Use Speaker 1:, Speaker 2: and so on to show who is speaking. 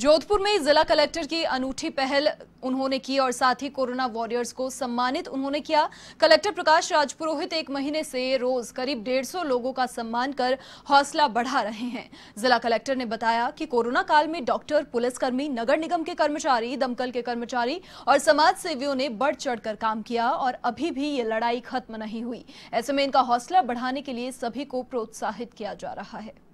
Speaker 1: जोधपुर में जिला कलेक्टर की अनूठी पहल उन्होंने की और साथ ही कोरोना वॉरियर्स को सम्मानित उन्होंने किया कलेक्टर प्रकाश राजपुरोहित एक महीने से रोज करीब डेढ़ सौ लोगों का सम्मान कर हौसला बढ़ा रहे हैं जिला कलेक्टर ने बताया कि कोरोना काल में डॉक्टर पुलिसकर्मी नगर निगम के कर्मचारी दमकल के कर्मचारी और समाज सेवियों ने बढ़ चढ़ काम किया और अभी भी ये लड़ाई खत्म नहीं हुई ऐसे में इनका हौसला बढ़ाने के लिए सभी को प्रोत्साहित किया जा रहा है